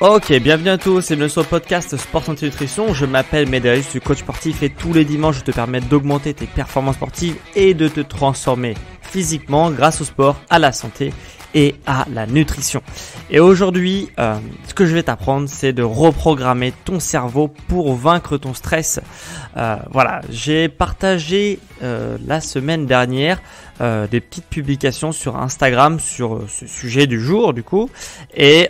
Ok, bienvenue à tous C'est bienvenue sur le podcast Sport Santé Nutrition. Je m'appelle Médéric, je suis coach sportif et tous les dimanches je te permets d'augmenter tes performances sportives et de te transformer physiquement grâce au sport, à la santé à la nutrition. Et aujourd'hui, euh, ce que je vais t'apprendre, c'est de reprogrammer ton cerveau pour vaincre ton stress. Euh, voilà, j'ai partagé euh, la semaine dernière des petites publications sur Instagram sur ce sujet du jour, du coup, et,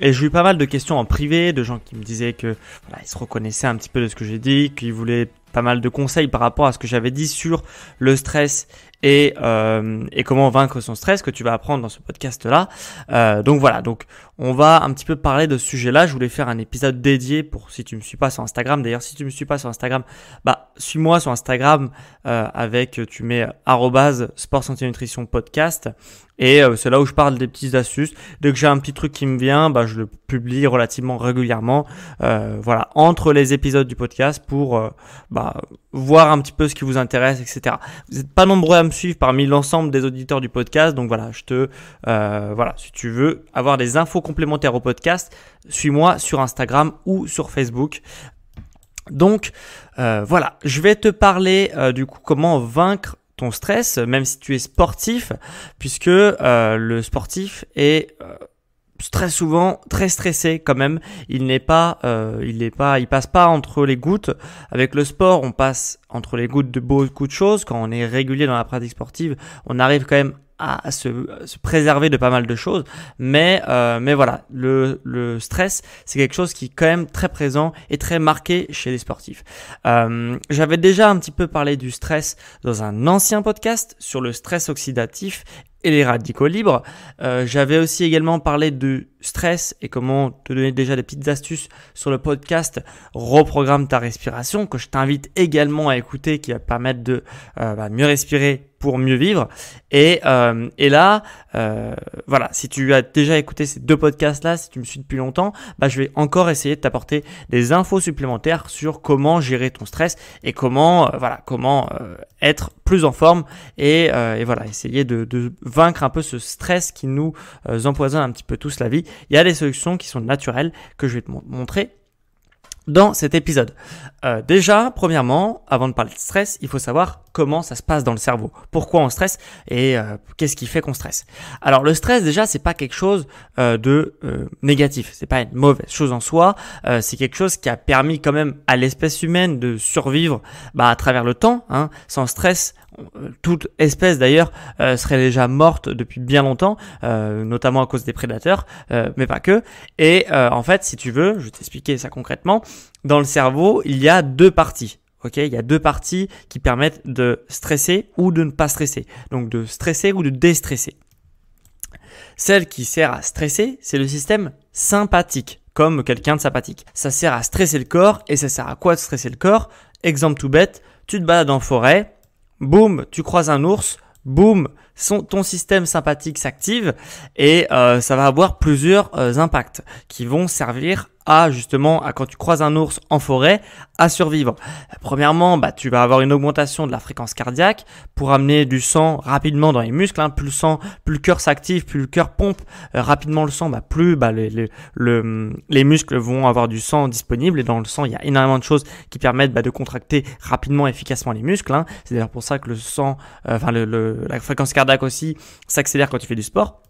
et j'ai eu pas mal de questions en privé de gens qui me disaient que voilà, ils se reconnaissaient un petit peu de ce que j'ai dit, qu'ils voulaient pas mal de conseils par rapport à ce que j'avais dit sur le stress et, euh, et comment vaincre son stress que tu vas apprendre dans ce podcast-là. Euh, donc voilà, donc on va un petit peu parler de ce sujet-là. Je voulais faire un épisode dédié pour si tu me suis pas sur Instagram. D'ailleurs, si tu me suis pas sur Instagram, bah suis-moi sur Instagram euh, avec tu mets arrobase sport santé nutrition podcast et euh, c'est là où je parle des petites astuces. Dès que j'ai un petit truc qui me vient, bah, je le publie relativement régulièrement. Euh, voilà, entre les épisodes du podcast pour euh, bah, voir un petit peu ce qui vous intéresse, etc. Vous n'êtes pas nombreux à me suivre parmi l'ensemble des auditeurs du podcast. Donc voilà, je te, euh, voilà, si tu veux avoir des infos complémentaires au podcast, suis-moi sur Instagram ou sur Facebook. Donc euh, voilà, je vais te parler euh, du coup comment vaincre ton stress, même si tu es sportif, puisque euh, le sportif est très souvent très stressé quand même. Il n'est pas, euh, il n'est pas, il passe pas entre les gouttes. Avec le sport, on passe entre les gouttes de beaucoup de choses. Quand on est régulier dans la pratique sportive, on arrive quand même à se, préserver de pas mal de choses. Mais, euh, mais voilà, le, stress, c'est quelque chose qui est quand même très présent et très marqué chez les sportifs. Euh, j'avais déjà un petit peu parlé du stress dans un ancien podcast sur le stress oxydatif et les radicaux libres. Euh, j'avais aussi également parlé du stress et comment te donner déjà des petites astuces sur le podcast Reprogramme ta respiration que je t'invite également à écouter qui va permettre de euh, bah, mieux respirer pour mieux vivre. Et, euh, et là, euh, voilà, si tu as déjà écouté ces deux podcasts-là, si tu me suis depuis longtemps, bah, je vais encore essayer de t'apporter des infos supplémentaires sur comment gérer ton stress et comment, euh, voilà, comment être plus en forme et, et voilà, essayer de, de, vaincre un peu ce stress qui nous empoisonne un petit peu tous la vie. Il y a des solutions qui sont naturelles que je vais te montrer dans cet épisode. Euh, déjà, premièrement, avant de parler de stress, il faut savoir comment ça se passe dans le cerveau, pourquoi on stresse et euh, qu'est-ce qui fait qu'on stresse. Alors le stress déjà, c'est pas quelque chose euh, de négatif, c'est pas une mauvaise chose en soi, c'est quelque chose qui a permis quand même à l'espèce humaine de survivre bah, à travers le temps. Hein. Sans stress, euh, toute espèce d'ailleurs euh, serait déjà morte depuis bien longtemps, euh, notamment à cause des prédateurs, mais pas que. Et en fait, si tu veux, je vais t'expliquer ça concrètement, dans le cerveau, il y a deux parties. Ok, il y a deux parties qui permettent de stresser ou de ne pas stresser, donc de stresser ou de déstresser. Celle qui sert à stresser, c'est le système sympathique, comme quelqu'un de sympathique. Ça sert à stresser le corps, et ça sert à quoi de stresser le corps Exemple tout bête, tu te balades en forêt, boom, tu croises un ours, boom, ton système sympathique s'active et euh, ça va avoir plusieurs euh, impacts qui vont servir à justement, à quand tu croises un ours en forêt, à survivre. Premièrement, bah, tu vas avoir une augmentation de la fréquence cardiaque pour amener du sang rapidement dans les muscles. Hein. Plus le sang, plus le cœur s'active, plus le cœur pompe euh, rapidement le sang, bah, plus bah, les, les, les, muscles vont avoir du sang disponible. Et dans le sang, il y a énormément de choses qui permettent bah, de contracter rapidement et efficacement les muscles. Hein. C'est d'ailleurs pour ça que le sang, euh, enfin le, la fréquence cardiaque aussi s'accélère quand tu fais du sport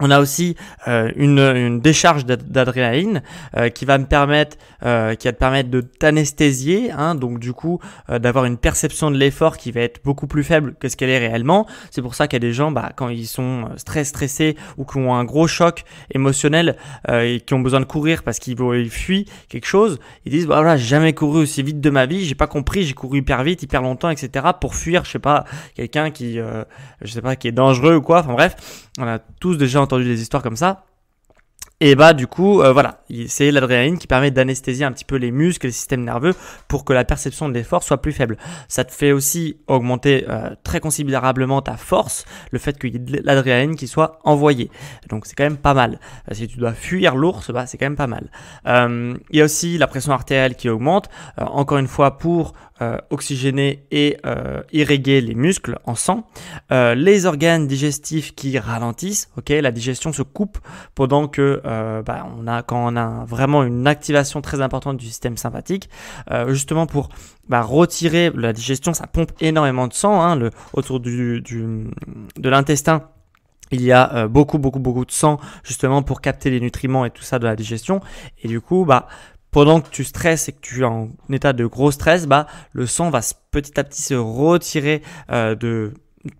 on a aussi euh, une, une, décharge d'adrénaline euh, qui va me permettre, euh, qui va te permettre de t'anesthésier, hein. donc du coup d'avoir une perception de l'effort qui va être beaucoup plus faible que ce qu'elle est réellement. C'est pour ça qu'il y a des gens, bah, quand ils sont très stressés ou qui ont un gros choc émotionnel et qui ont besoin de courir parce qu'ils ils fuient quelque chose, ils disent bah voilà, j'ai jamais couru aussi vite de ma vie, j'ai pas compris, j'ai couru hyper vite, hyper longtemps, etc. pour fuir, je sais pas, quelqu'un qui, je sais pas, qui est dangereux ou quoi. Enfin bref on a tous déjà entendu des histoires comme ça. Et bah du coup, euh, voilà, c'est l'adrénaline qui permet d'anesthésier un petit peu les muscles, les systèmes nerveux pour que la perception de l'effort soit plus faible. Ça te fait aussi augmenter euh, très considérablement ta force, le fait qu'il y ait de l'adrénaline qui soit envoyée. Donc c'est quand même pas mal. Euh, si tu dois fuir l'ours, bah c'est quand même pas mal. Euh, il y a aussi la pression artérielle qui augmente, encore une fois pour oxygéner et irriguer les muscles en sang. les organes digestifs qui ralentissent, ok, la digestion se coupe pendant que euh, bah, on a, quand on a vraiment une activation très importante du système sympathique, euh, justement pour bah, retirer la digestion, ça pompe énormément de sang hein, le, autour du, de l'intestin. Il y a euh, beaucoup, beaucoup, beaucoup de sang justement pour capter les nutriments et tout ça de la digestion. Et du coup, bah, pendant que tu stresses et que tu es en état de gros stress, bah, le sang va petit à petit se retirer de,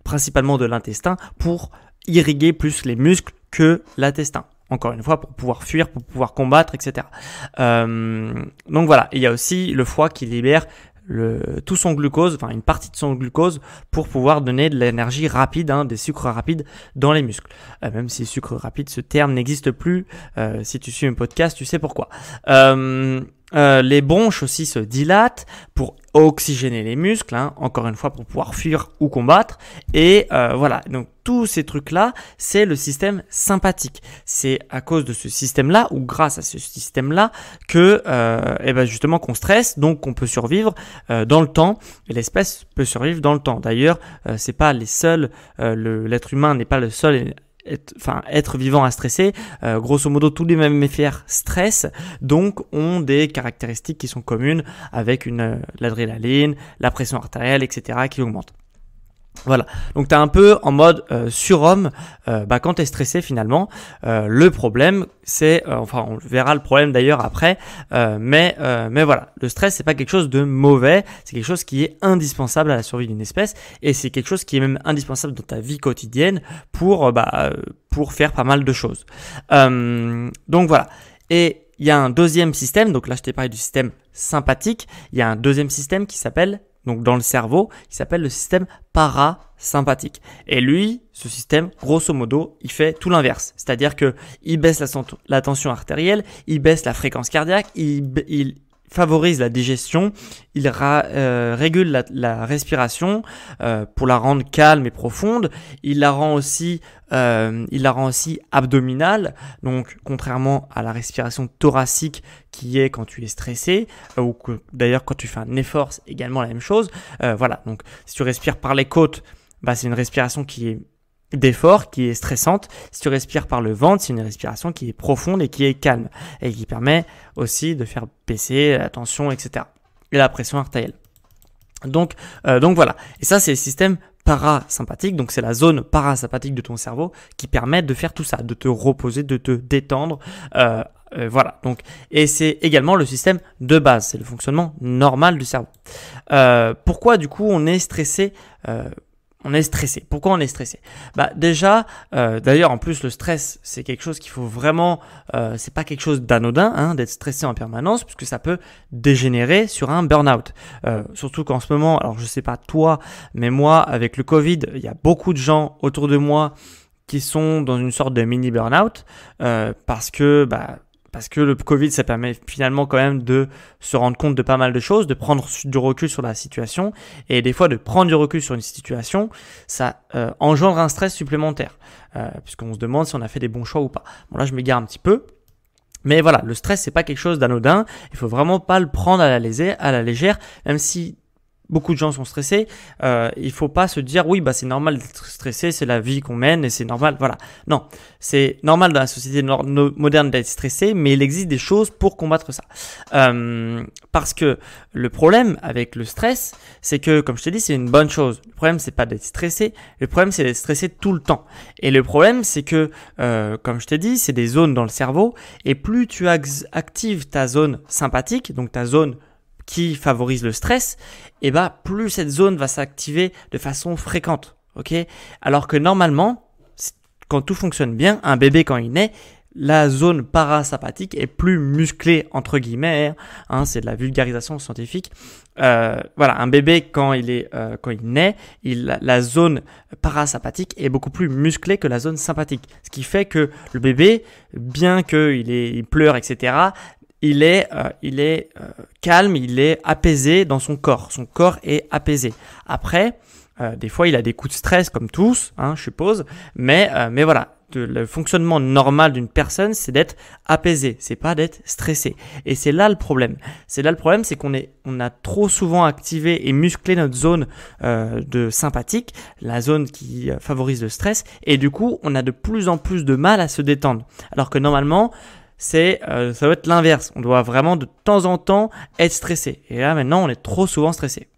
principalement de l'intestin pour irriguer plus les muscles que l'intestin encore une fois, pour pouvoir fuir, pour pouvoir combattre, etc. Euh, donc voilà, il y a aussi le foie qui libère le, tout son glucose, enfin une partie de son glucose, pour pouvoir donner de l'énergie rapide, hein, des sucres rapides dans les muscles. Euh, même si sucre rapide, ce terme n'existe plus, euh, si tu suis un podcast, tu sais pourquoi. Euh, euh, les bronches aussi se dilatent pour oxygéner les muscles, hein, encore une fois pour pouvoir fuir ou combattre. Et euh, voilà, donc tous ces trucs-là, c'est le système sympathique. C'est à cause de ce système-là, ou grâce à ce système-là, que euh, eh ben justement qu'on stresse, donc qu'on peut survivre dans le temps, et l'espèce peut survivre dans le temps. D'ailleurs, c'est pas les seuls, l'être humain n'est pas le seul être, enfin, être vivant à stresser, euh, grosso modo, tous les mêmes mammifères stressent, donc ont des caractéristiques qui sont communes avec une euh, l'adrénaline, la pression artérielle, etc., qui augmente. Voilà, donc tu es un peu en mode euh, surhomme euh, bah, quand tu es stressé finalement. Euh, le problème, c'est, enfin on verra le problème d'ailleurs après, mais, mais voilà, le stress, c'est pas quelque chose de mauvais, c'est quelque chose qui est indispensable à la survie d'une espèce, et c'est quelque chose qui est même indispensable dans ta vie quotidienne pour, bah, pour faire pas mal de choses. donc voilà, et il y a un deuxième système, donc là je t'ai parlé du système sympathique, il y a un deuxième système qui s'appelle donc dans le cerveau, qui s'appelle le système parasympathique. Et lui, ce système, grosso modo, il fait tout l'inverse. C'est-à-dire que il baisse la, la, tension artérielle, il baisse la fréquence cardiaque, il, il favorise la digestion, il euh, régule la, respiration euh, pour la rendre calme et profonde, il la rend aussi euh, il la rend aussi abdominale, donc contrairement à la respiration thoracique qui est quand tu es stressé, ou d'ailleurs quand tu fais un effort, c'est également la même chose. voilà, donc si tu respires par les côtes, bah, c'est une respiration qui est d'effort qui est stressante. Si tu respires par le ventre, c'est une respiration qui est profonde et qui est calme et qui permet aussi de faire baisser la tension, etc. et la pression artérielle. Donc, euh, donc voilà. Et ça, c'est le système parasympathique. Donc, c'est la zone parasympathique de ton cerveau qui permet de faire tout ça, de te reposer, de te détendre. Euh, euh, voilà. Donc, et c'est également le système de base. C'est le fonctionnement normal du cerveau. pourquoi, du coup, on est stressé on est stressé. Pourquoi on est stressé Bah déjà, euh, d'ailleurs en plus le stress c'est quelque chose qu'il faut vraiment, euh, c'est pas quelque chose d'anodin hein, d'être stressé en permanence puisque ça peut dégénérer sur un burn-out. Euh, surtout qu'en ce moment, alors je sais pas toi, mais moi avec le Covid, il y a beaucoup de gens autour de moi qui sont dans une sorte de mini burn-out parce que bah parce que le Covid, ça permet finalement quand même de se rendre compte de pas mal de choses, de prendre du recul sur la situation, et des fois de prendre du recul sur une situation, ça euh, engendre un stress supplémentaire, euh, puisqu'on se demande si on a fait des bons choix ou pas. Bon là, je m'égare un petit peu, mais voilà, le stress, c'est pas quelque chose d'anodin. Il faut vraiment pas le prendre à la, à la légère, même si beaucoup de gens sont stressés. Euh, il faut pas se dire oui, bah c'est normal d'être stressé, c'est la vie qu'on mène et c'est normal. Voilà. Non, c'est normal dans la société moderne d'être stressé, mais il existe des choses pour combattre ça. Euh, parce que le problème avec le stress, c'est que comme je t'ai dit, c'est une bonne chose. Le problème c'est pas d'être stressé, le problème c'est d'être stressé tout le temps. Et le problème c'est que, euh, comme je t'ai dit, c'est des zones dans le cerveau et plus tu actives ta zone sympathique, donc ta zone qui favorise le stress, et eh bah ben, plus cette zone va s'activer de façon fréquente. OK Alors que normalement, quand tout fonctionne bien, un bébé quand il naît, la zone parasympathique est plus musclée entre guillemets. Hein, c'est de la vulgarisation scientifique. Euh, voilà, un bébé quand il est euh, quand il naît, il, la zone parasympathique est beaucoup plus musclée que la zone sympathique, ce qui fait que le bébé, bien qu'il il pleure, etc., il est, euh, il est euh, calme, il est apaisé dans son corps. Son corps est apaisé. Après, euh, des fois, il a des coups de stress comme tous, hein, je suppose. Mais, mais voilà, le fonctionnement normal d'une personne, c'est d'être apaisé, c'est pas d'être stressé. Et c'est là le problème. C'est là le problème, c'est qu'on est, on a trop souvent activé et musclé notre zone de sympathique, la zone qui favorise le stress, et du coup, on a de plus en plus de mal à se détendre. Alors que normalement, c'est euh, ça va être l'inverse. On doit vraiment de temps en temps être stressé. Et là maintenant, on est trop souvent stressé.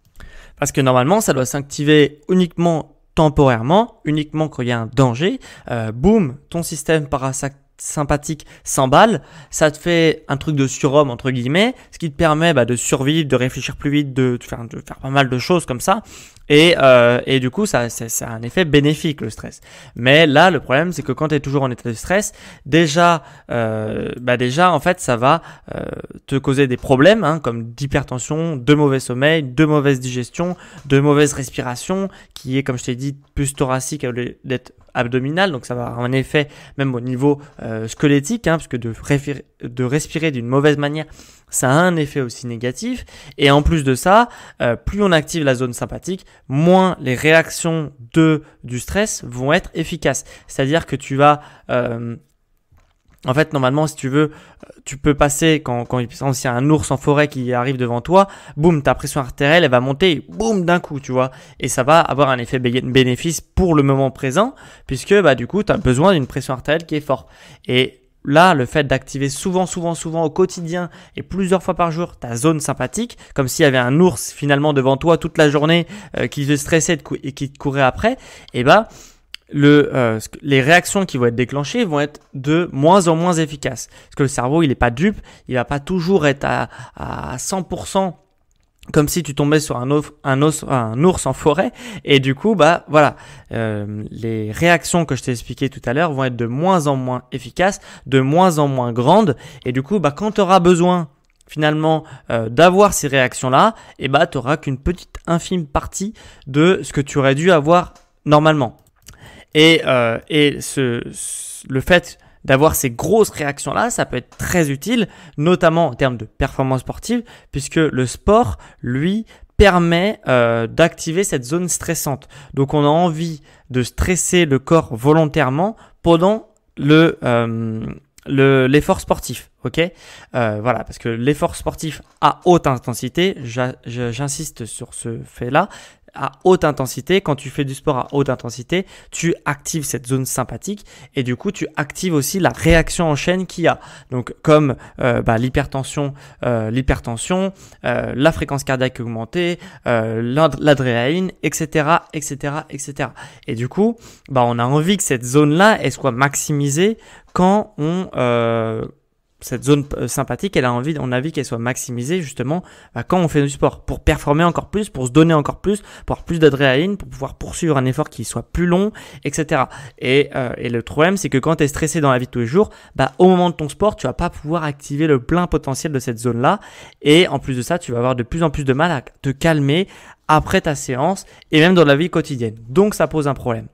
Parce que normalement, ça doit s'activer uniquement temporairement, uniquement quand il y a un danger. Euh, boum, ton système parasympathique s'emballe, ça te fait un truc de surhomme entre guillemets, ce qui te permet bah, de survivre, de réfléchir plus vite, de, faire, pas mal de choses comme ça, et, euh, et, du coup, ça, ça, ça, a un effet bénéfique, le stress. Mais là, le problème, c'est que quand tu es toujours en état de stress, déjà, euh, bah déjà en fait, ça va euh, te causer des problèmes, hein, comme d'hypertension, de mauvais sommeil, de mauvaise digestion, de mauvaise respiration, qui est, comme je t'ai dit, plus thoracique d'être abdominal, donc ça va avoir un effet même au niveau euh, squelettique, hein, puisque de de respirer d'une mauvaise manière, ça a un effet aussi négatif. Et en plus de ça, euh, plus on active la zone sympathique, moins les réactions de, du stress vont être efficaces. C'est-à-dire que tu vas... Euh, en fait, normalement, si tu veux, tu peux passer quand, il y a un ours en forêt qui arrive devant toi, boum, ta pression artérielle, elle va monter, boum, d'un coup, tu vois. Et ça va avoir un effet bénéfice pour le moment présent, puisque, bah, du coup, tu as besoin d'une pression artérielle qui est forte. Et Là, le fait d'activer souvent, souvent, souvent au quotidien et plusieurs fois par jour ta zone sympathique, comme s'il y avait un ours finalement devant toi toute la journée euh, qui te stressait et qui te courait après, eh ben, le, euh, les réactions qui vont être déclenchées vont être de moins en moins efficaces. Parce que le cerveau, il n'est pas dupe, il va pas toujours être à, à 100% comme si tu tombais sur un, ours en forêt. Et du coup, bah voilà, euh, les réactions que je t'ai expliquées tout à l'heure vont être de moins en moins efficaces, de moins en moins grandes. Et du coup, bah quand tu auras besoin finalement euh, d'avoir ces réactions-là, et eh bah, tu auras qu'une petite infime partie de ce que tu aurais dû avoir normalement. Et, euh, et ce, le fait d'avoir ces grosses réactions-là, ça peut être très utile, notamment en termes de performance sportive, puisque le sport, lui, permet euh, d'activer cette zone stressante. Donc on a envie de stresser le corps volontairement pendant le... Euh, l'effort sportif, ok euh, Voilà, parce que l'effort sportif à haute intensité, j'insiste sur ce fait-là, à haute intensité, quand tu fais du sport à haute intensité, tu actives cette zone sympathique et du coup tu actives aussi la réaction en chaîne qu'il y a. Donc comme euh, bah, l'hypertension, euh, l'hypertension, euh, la fréquence cardiaque augmentée, l'adrénaline, etc., etc., etc. Et du coup, bah, on a envie que cette zone-là elle soit maximisée quand on cette zone euh, sympathique, elle a envie, on a envie qu'elle soit maximisée justement euh, quand on fait du sport, pour performer encore plus, pour se donner encore plus, pour avoir plus d'adrénaline, pour pouvoir poursuivre un effort qui soit plus long, etc. Euh, et, le problème, c'est que quand tu es stressé dans la vie de tous les jours, bah, au moment de ton sport, tu vas pas pouvoir activer le plein potentiel de cette zone-là. Et en plus de ça, tu vas avoir de plus en plus de mal à te calmer après ta séance et même dans la vie quotidienne. Donc ça pose un problème.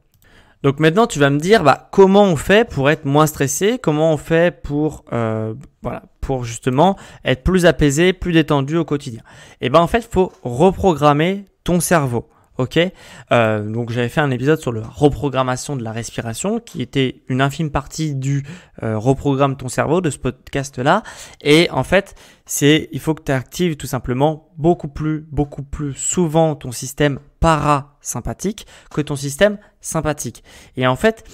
Donc maintenant, tu vas me dire, bah, comment on fait pour être moins stressé Comment on fait pour, euh, voilà, pour justement être plus apaisé, plus détendu au quotidien Et eh ben en fait, il faut reprogrammer ton cerveau. Ok, euh, donc j'avais fait un épisode sur la reprogrammation de la respiration, qui était une infime partie du euh, reprogramme ton cerveau de ce podcast-là. Et en fait, c'est il faut que tu actives tout simplement beaucoup plus, beaucoup plus souvent ton système parasympathique que ton système sympathique. Et en fait,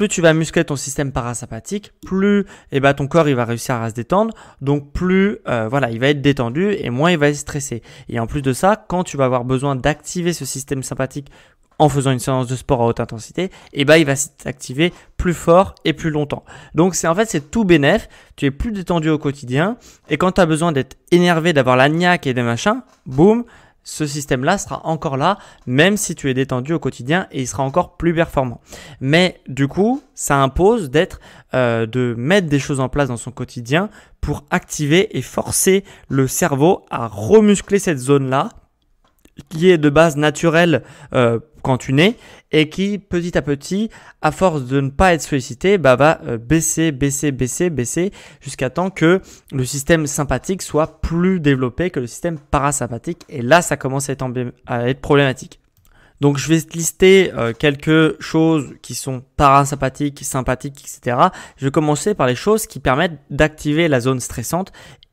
plus tu vas muscler ton système parasympathique, plus eh ben, ton corps il va réussir à se détendre, donc plus euh, voilà, il va être détendu et moins il va être stressé. Et en plus de ça, quand tu vas avoir besoin d'activer ce système sympathique en faisant une séance de sport à haute intensité, eh ben, il va s'activer plus fort et plus longtemps. Donc, c'est en fait, c'est tout bénef. Tu es plus détendu au quotidien. Et quand tu as besoin d'être énervé, d'avoir la niaque et des machins, boum, ce système-là sera encore là, même si tu es détendu au quotidien et il sera encore plus performant. Mais du coup, ça impose d'être, euh, de mettre des choses en place dans son quotidien pour activer et forcer le cerveau à remuscler cette zone-là qui est de base naturelle euh, quand tu nais et qui petit à petit, à force de ne pas être sollicité, bah, va euh, baisser, baisser, baisser, baisser jusqu'à temps que le système sympathique soit plus développé que le système parasympathique et là ça commence à être, problématique. Donc je vais te lister euh, quelques choses qui sont parasympathiques, sympathiques, etc. Je vais commencer par les choses qui permettent d'activer la zone stressante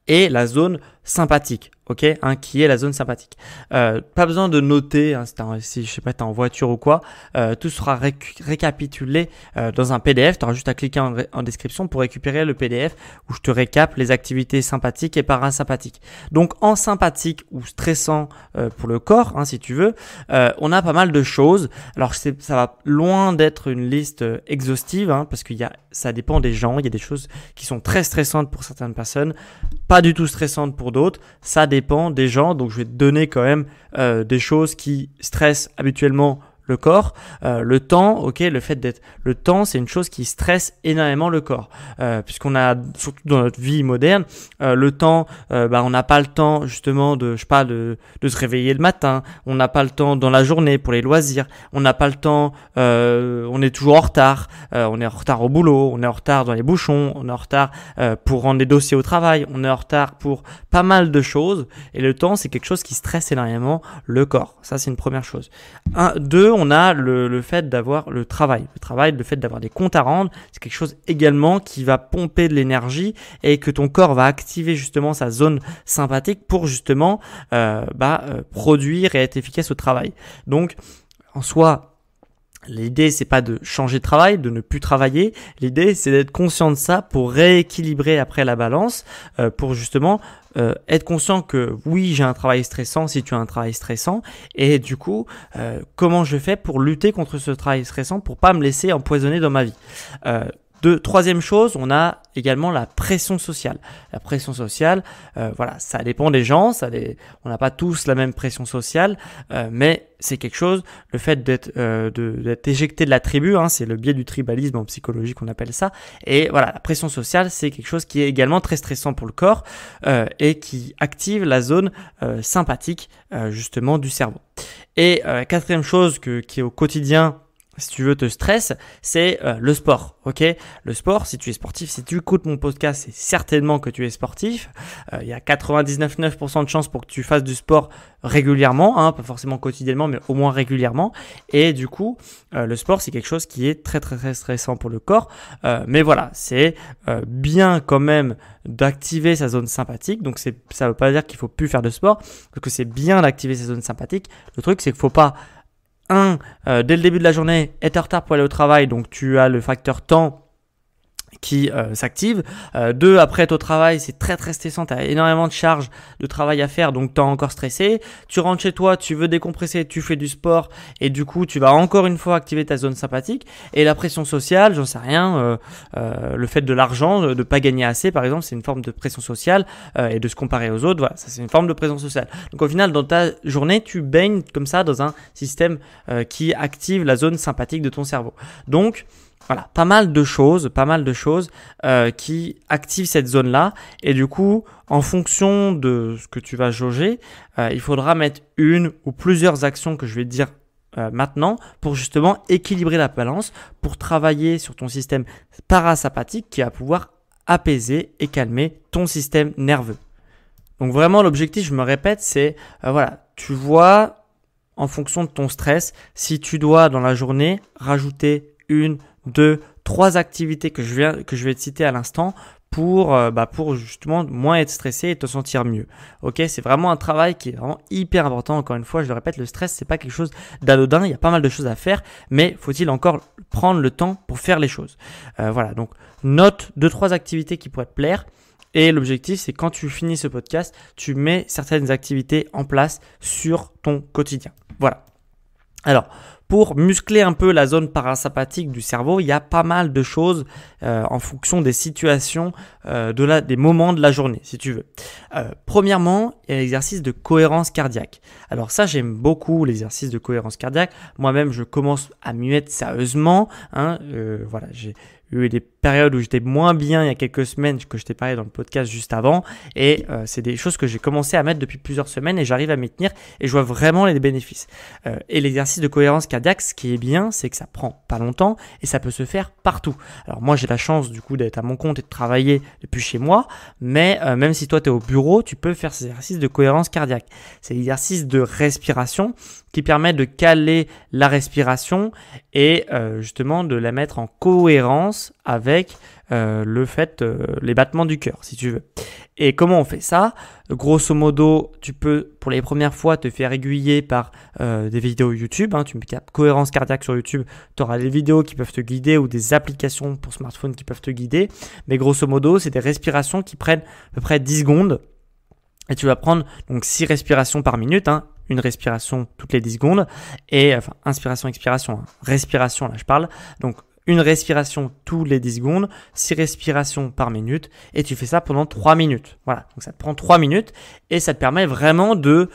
et la zone sympathique ok, hein, qui est la zone sympathique. Euh, pas besoin de noter, hein, si, je sais pas, tu en voiture ou quoi, euh, tout sera récapitulé euh, dans un PDF, tu auras juste à cliquer en, description pour récupérer le PDF où je te récap les activités sympathiques et parasympathiques. Donc en sympathique ou stressant euh, pour le corps, hein, si tu veux, euh, on a pas mal de choses. Alors ça va loin d'être une liste euh, exhaustive, hein, parce que y a, ça dépend des gens, il y a des choses qui sont très stressantes pour certaines personnes, pas du tout stressantes pour d'autres, ça dépend dépend des gens. Donc je vais te donner quand même euh, des choses qui stressent habituellement le corps. Euh, le temps, ok, le fait d'être le temps, c'est une chose qui stresse énormément le corps, euh, puisqu'on a surtout dans notre vie moderne, euh, le temps, bah, on n'a pas le temps justement de, je sais pas, de, de se réveiller le matin, on n'a pas le temps dans la journée pour les loisirs, on n'a pas le temps, on est toujours en retard, on est en retard au boulot, on est en retard dans les bouchons, on est en retard pour rendre des dossiers au travail, on est en retard pour pas mal de choses, et le temps, c'est quelque chose qui stresse énormément le corps. Ça, c'est une première chose. Un, deux, on a le, fait d'avoir le travail. Le travail, le fait d'avoir des comptes à rendre, c'est quelque chose également qui va pomper de l'énergie et que ton corps va activer justement sa zone sympathique pour justement euh, bah, euh, produire et être efficace au travail. Donc, en soi, L'idée, c'est pas de changer de travail, de ne plus travailler. L'idée, c'est d'être conscient de ça pour rééquilibrer après la balance, euh, pour justement euh, être conscient que oui, j'ai un travail stressant si tu as un travail stressant, et du coup, euh, comment je fais pour lutter contre ce travail stressant pour pas me laisser empoisonner dans ma vie euh, de troisième chose, on a également la pression sociale. La pression sociale, euh, voilà, ça dépend des gens, ça on n'a pas tous la même pression sociale, euh, mais c'est quelque chose. Le fait d'être euh, éjecté de la tribu, hein, c'est le biais du tribalisme en psychologie qu'on appelle ça. Et voilà, la pression sociale, c'est quelque chose qui est également très stressant pour le corps et qui active la zone sympathique justement du cerveau. Et quatrième chose qui est au quotidien si tu veux, te stresser, c'est euh, le sport. Ok, le sport. Si tu es sportif, si tu écoutes mon podcast, c'est certainement que tu es sportif. Euh, il y a 99,9% de chances pour que tu fasses du sport régulièrement, hein, pas forcément quotidiennement, mais au moins régulièrement. Et du coup, euh, le sport, c'est quelque chose qui est très très très stressant pour le corps. mais voilà, c'est bien quand même d'activer sa zone sympathique. Donc c'est, ça veut pas dire qu'il faut plus faire de sport, parce que c'est bien d'activer sa zone sympathique. Le truc, c'est qu'il faut pas 1, euh, dès le début de la journée, est en retard pour aller au travail, donc tu as le facteur temps qui euh, s'active. Euh, deux, après ton travail, c'est très très stressant, tu énormément de charges de travail à faire, donc tu encore stressé. Tu rentres chez toi, tu veux décompresser, tu fais du sport, et du coup tu vas encore une fois activer ta zone sympathique. Et la pression sociale, j'en sais rien, euh, euh, le fait de l'argent, de ne pas gagner assez par exemple, c'est une forme de pression sociale, et de se comparer aux autres, voilà, ça c'est une forme de pression sociale. Donc au final, dans ta journée, tu baignes comme ça dans un système qui active la zone sympathique de ton cerveau. Donc, voilà, pas mal de choses, pas mal de choses euh, qui activent cette zone-là. Et du coup, en fonction de ce que tu vas jauger, euh, il faudra mettre une ou plusieurs actions que je vais te dire euh, maintenant pour justement équilibrer la balance, pour travailler sur ton système parasympathique qui va pouvoir apaiser et calmer ton système nerveux. Donc vraiment, l'objectif, je me répète, c'est voilà, tu vois en fonction de ton stress si tu dois dans la journée rajouter une de trois activités que je, viens, que je vais te citer à l'instant pour, euh, bah, pour justement moins être stressé et te sentir mieux. Ok, c'est vraiment un travail qui est vraiment hyper important. Encore une fois, je le répète, le stress c'est pas quelque chose d'anodin. Il y a pas mal de choses à faire, mais faut-il encore prendre le temps pour faire les choses. Euh, voilà, donc note deux trois activités qui pourraient te plaire. Et l'objectif, c'est quand tu finis ce podcast, tu mets certaines activités en place sur ton quotidien. Voilà. Alors, pour muscler un peu la zone parasympathique du cerveau, il y a pas mal de choses euh, en fonction des situations, euh, des moments de la journée, si tu veux. Euh, premièrement, il y a l'exercice de cohérence cardiaque. Alors ça, j'aime beaucoup l'exercice de cohérence cardiaque. Moi-même, je commence à muette sérieusement. Hein, voilà, j'ai eu des périodes où j'étais moins bien il y a quelques semaines, que je t'ai parlé dans le podcast juste avant. Et euh, c'est des choses que j'ai commencé à mettre depuis plusieurs semaines et j'arrive à m'y tenir et je vois vraiment les bénéfices. Euh, et l'exercice de cohérence cardiaque, ce qui est bien, c'est que ça prend pas longtemps et ça peut se faire partout. Alors moi, j'ai la chance du coup d'être à mon compte et de travailler depuis chez moi, mais euh, même si toi tu es au bureau, tu peux faire ces exercices de cohérence cardiaque. C'est l'exercice de respiration qui permet de caler la respiration et euh, justement de la mettre en cohérence avec euh, le fait, euh, les battements du cœur, si tu veux. Et comment on fait ça Grosso modo, tu peux pour les premières fois te faire aiguiller par des vidéos YouTube. Hein. tu mets tapes cohérence cardiaque sur YouTube, tu auras des vidéos qui peuvent te guider ou des applications pour smartphone qui peuvent te guider. Mais grosso modo, c'est des respirations qui prennent à peu près 10 secondes. Et tu vas prendre donc 6 respirations par minute, hein, une respiration toutes les 10 secondes et enfin inspiration expiration, hein. respiration là je parle. Donc une respiration tous les 10 secondes, six respirations par minute et tu fais ça pendant 3 minutes. Voilà, donc ça te prend 3 minutes et ça te permet vraiment de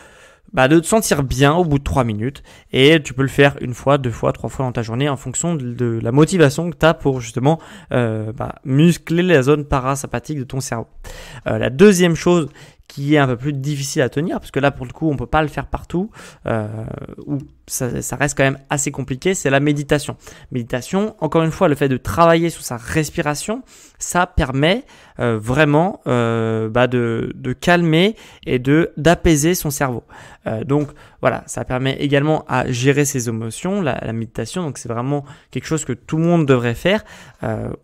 bah, de te sentir bien au bout de 3 minutes et tu peux le faire une fois, deux fois, trois fois dans ta journée en fonction de, la motivation que tu as pour justement euh, bah, muscler la zone parasympathique de ton cerveau. Euh, la deuxième chose qui est un peu plus difficile à tenir, parce que là, pour le coup, on ne peut pas le faire partout, euh, ou ça, reste quand même assez compliqué, c'est la méditation. Méditation, encore une fois, le fait de travailler sur sa respiration, ça permet euh, vraiment euh, bah de, de, calmer et de d'apaiser son cerveau. donc voilà, ça permet également à gérer ses émotions, la, méditation, donc c'est vraiment quelque chose que tout le monde devrait faire.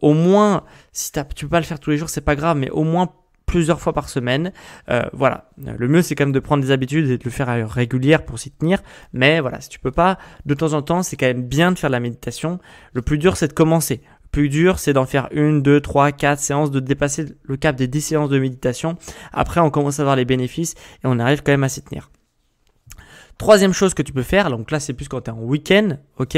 au moins, si tu peux pas le faire tous les jours, c'est pas grave, mais au moins plusieurs fois par semaine. Euh, voilà, le mieux c'est quand même de prendre des habitudes et de le faire à régulière pour s'y tenir. Mais voilà, si tu peux pas, de temps en temps, c'est quand même bien de faire de la méditation. Le plus dur c'est de commencer. Le plus dur c'est d'en faire une, deux, trois, quatre séances, de dépasser le cap des dix séances de méditation. Après, on commence à voir les bénéfices et on arrive quand même à s'y tenir. Troisième chose que tu peux faire, donc là c'est plus quand tu es en week-end, ok,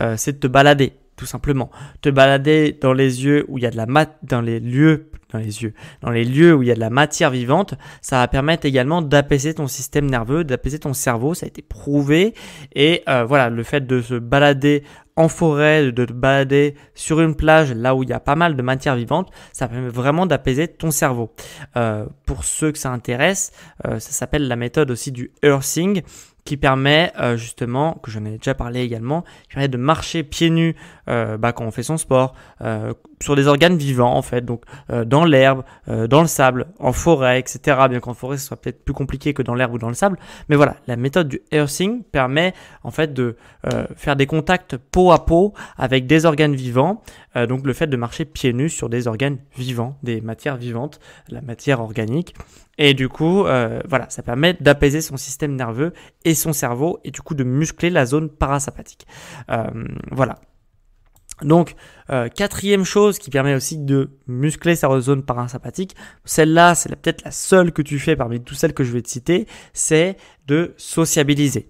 euh, c'est de te balader tout simplement. Te balader dans les yeux où il y a de la mat dans les lieux dans les yeux, dans les lieux où il y a de la matière vivante, ça va permettre également d'apaiser ton système nerveux, d'apaiser ton cerveau, ça a été prouvé. Et euh, voilà, le fait de se balader en forêt, de te balader sur une plage là où il y a pas mal de matière vivante, ça permet vraiment d'apaiser ton cerveau. Euh, pour ceux que ça intéresse, euh, ça s'appelle la méthode aussi du earthing qui permet euh, justement, que j'en ai déjà parlé également, qui permet de marcher pieds nus euh, bah, quand on fait son sport, euh, sur des organes vivants en fait, donc euh, dans l'herbe, euh, dans le sable, en forêt, etc. Bien qu'en forêt ce soit peut-être plus compliqué que dans l'herbe ou dans le sable, mais voilà, la méthode du earthing permet en fait de euh, faire des contacts peau à peau avec des organes vivants, donc le fait de marcher pieds nus sur des organes vivants, des matières vivantes, la matière organique, et du coup voilà, ça permet d'apaiser son système nerveux et son cerveau et du coup de muscler la zone parasympathique. voilà. Donc, euh, quatrième chose qui permet aussi de muscler sa zone parasympathique, celle-là, c'est peut-être la seule que tu fais parmi toutes celles que je vais te citer, c'est de sociabiliser.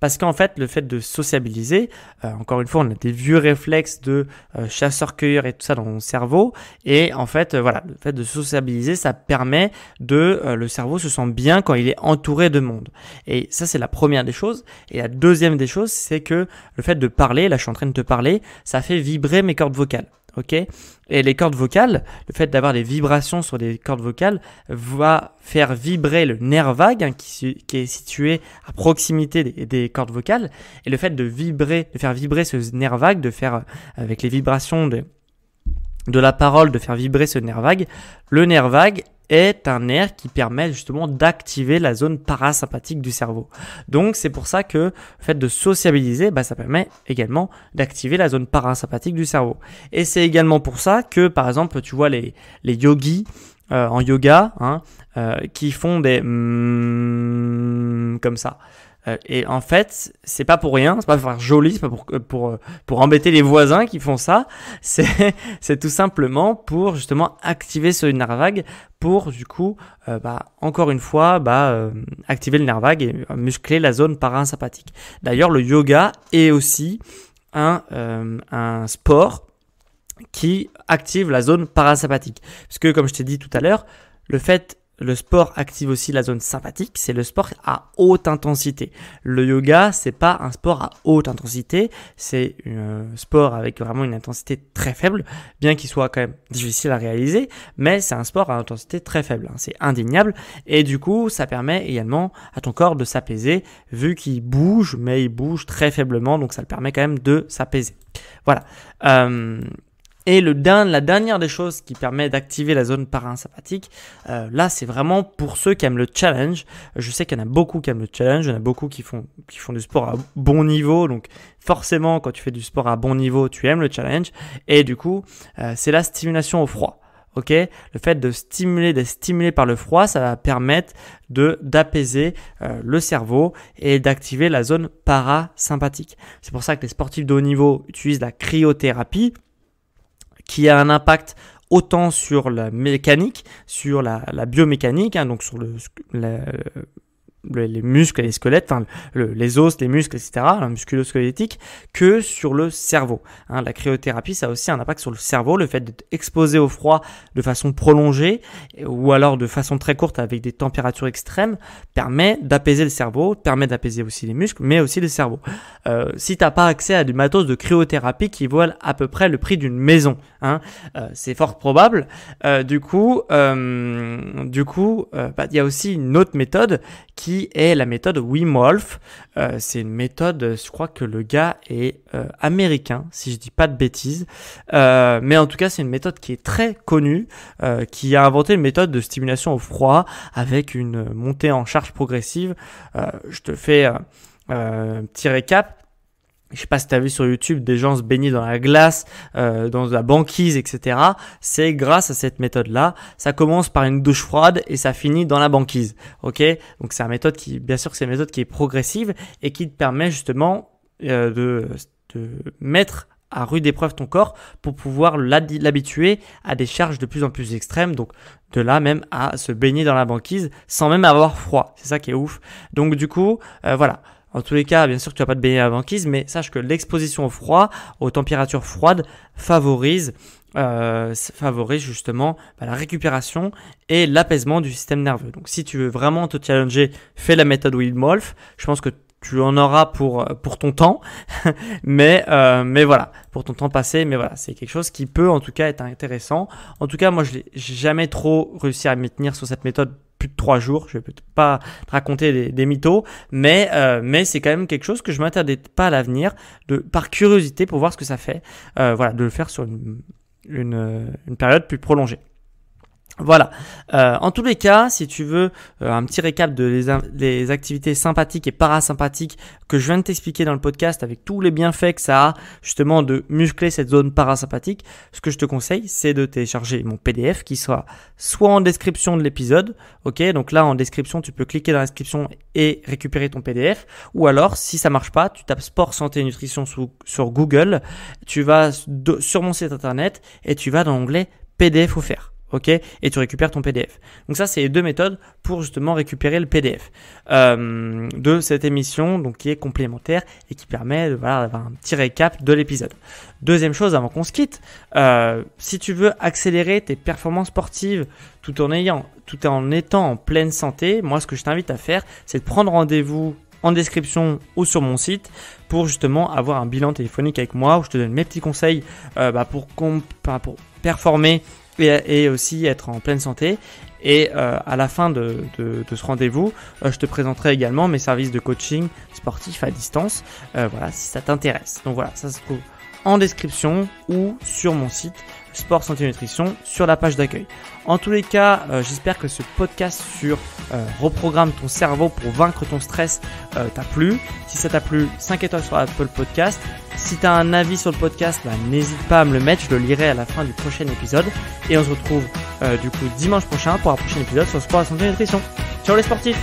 Parce qu'en fait, le fait de sociabiliser, euh, encore une fois, on a des vieux réflexes de euh, chasseur-cueilleur et tout ça dans mon cerveau, et en fait, euh, voilà, le fait de sociabiliser, ça permet de le cerveau se sent bien quand il est entouré de monde. Et ça, c'est la première des choses. Et la deuxième des choses, c'est que le fait de parler, là, je suis en train de te parler, ça fait vibrer mes cordes vocales ok Et les cordes vocales, le fait d'avoir des vibrations sur des cordes vocales va faire vibrer le nerf vague hein, qui, est situé à proximité des, cordes vocales. Et le fait de vibrer, de faire vibrer ce nerf vague, de faire euh, avec les vibrations de, de la parole, de faire vibrer ce nerf vague, le nerf vague est un air qui permet justement d'activer la zone parasympathique du cerveau. Donc c'est pour ça que le fait de sociabiliser, bah, ça permet également d'activer la zone parasympathique du cerveau. Et c'est également pour ça que par exemple tu vois les, les yogis euh, en yoga hein, euh, qui font des mm, comme ça. Euh, et en fait, c'est pas pour rien, c'est pas pour faire joli, c'est pas pour, euh, euh, pour, embêter les voisins qui font ça, c'est tout simplement pour justement activer ce nerf vague, pour du coup, bah, encore une fois, bah, activer le nerf vague et muscler la zone parasympathique. D'ailleurs, le yoga est aussi un, un sport qui active la zone parasympathique. Parce que comme je t'ai dit tout à l'heure, le fait le sport active aussi la zone sympathique, c'est le sport à haute intensité. Le yoga, c'est pas un sport à haute intensité, c'est un euh, sport avec vraiment une intensité très faible, bien qu'il soit quand même difficile à réaliser, mais c'est un sport à intensité très faible, hein, c'est indéniable, et du coup, ça permet également à ton corps de s'apaiser, vu qu'il bouge, mais il bouge très faiblement, donc ça le permet quand même de s'apaiser. Voilà. Euh, et le la dernière des choses qui permet d'activer la zone parasympathique, euh, là c'est vraiment pour ceux qui aiment le challenge. Je sais qu'il y en a beaucoup qui aiment le challenge, il y en a beaucoup qui font, du sport à bon niveau, donc forcément quand tu fais du sport à bon niveau tu aimes le challenge. Et du coup euh, c'est la stimulation au froid. Ok, le fait de stimuler, d'être stimulé par le froid, ça va permettre de d'apaiser euh, le cerveau et d'activer la zone parasympathique. C'est pour ça que les sportifs de haut niveau utilisent la cryothérapie qui a un impact autant sur la mécanique, sur la, biomécanique, hein, donc sur le, la, les muscles et les squelettes, les os, les muscles, etc., hein, musculosquelettiques, que sur le cerveau. Hein. la cryothérapie, ça a aussi un impact sur le cerveau, le fait d'être exposé au froid de façon prolongée ou alors de façon très courte avec des températures extrêmes permet d'apaiser le cerveau, permet d'apaiser aussi les muscles, mais aussi le cerveau. Euh, si t'as pas accès à du matos de cryothérapie qui voile à peu près le prix d'une maison, hein, euh, c'est fort probable. Euh, du coup, euh, du coup, bah, il y a aussi une autre méthode qui est la méthode Wim Wolf euh, c'est une méthode, je crois que le gars est euh, américain, si je dis pas de bêtises. Euh, mais en tout cas, c'est une méthode qui est très connue, qui a inventé une méthode de stimulation au froid avec une montée en charge progressive. je te fais... un petit récap, je sais pas si tu vu sur YouTube des gens se baigner dans la glace, euh, dans la banquise, etc. C'est grâce à cette méthode-là. Ça commence par une douche froide et ça finit dans la banquise. Ok Donc c'est une méthode qui, bien sûr, c'est une méthode qui est progressive et qui te permet justement euh, de, mettre à rude épreuve ton corps pour pouvoir l'habituer à des charges de plus en plus extrêmes. Donc de là même à se baigner dans la banquise sans même avoir froid. C'est ça qui est ouf. Donc du coup, euh, voilà. En tous les cas, bien sûr, tu vas pas te baigner à la banquise, mais sache que l'exposition au froid, aux températures froides, favorise, euh, favorise justement bah, la récupération et l'apaisement du système nerveux. Donc, si tu veux vraiment te challenger, fais la méthode Wildmolf. Je pense que tu en auras pour euh, pour ton temps, mais euh, mais voilà, pour ton temps passé, mais voilà, c'est quelque chose qui peut en tout cas être intéressant. En tout cas, moi, je n'ai jamais trop réussi à m'y tenir sur cette méthode plus de trois jours. Je vais peut-être pas raconter des, des mythos, mais euh, mais c'est quand même quelque chose que je m'interdis pas à l'avenir, de par curiosité pour voir ce que ça fait. Euh, voilà, de le faire sur une, une euh, période plus prolongée. Voilà. Euh, en tous les cas, si tu veux euh, un petit récap de les, activités sympathiques et parasympathiques que je viens de t'expliquer dans le podcast avec tous les bienfaits que ça a justement de muscler cette zone parasympathique, ce que je te conseille, c'est de télécharger mon PDF qui soit soit en description de l'épisode, ok Donc là, en description, tu peux cliquer dans la description et récupérer ton PDF, ou alors, si ça marche pas, tu tapes sport santé et nutrition sous, sur Google, tu vas sur mon site internet et tu vas dans l'onglet PDF offert ok Et tu récupères ton PDF. Donc ça, c'est les deux méthodes pour justement récupérer le PDF euh, de cette émission, donc qui est complémentaire et qui permet d'avoir un petit récap de l'épisode. Deuxième chose, avant qu'on se quitte, euh, si tu veux accélérer tes performances sportives tout en tout en étant en pleine santé, moi, ce que je t'invite à faire, c'est de prendre rendez-vous en description ou sur mon site pour justement avoir un bilan téléphonique avec moi où je te donne mes petits conseils euh, bah, pour, pour performer et, aussi être en pleine santé. Et euh, à la fin de, ce rendez-vous, euh, je te présenterai également mes services de coaching sportif à distance. Euh, voilà, si ça t'intéresse. Donc voilà, ça se trouve en description ou sur mon site Sport Santé Nutrition sur la page d'accueil. En tous les cas, euh, j'espère que ce podcast sur euh, reprogramme ton cerveau pour vaincre ton stress euh, t'a plu. Si ça t'a plu, 5 étoiles sur Apple Podcast. Si t'as un avis sur le podcast, bah, n'hésite pas à me le mettre, je le lirai à la fin du prochain épisode. Et on se retrouve du coup dimanche prochain pour un prochain épisode sur Sport Santé Nutrition. Ciao les sportifs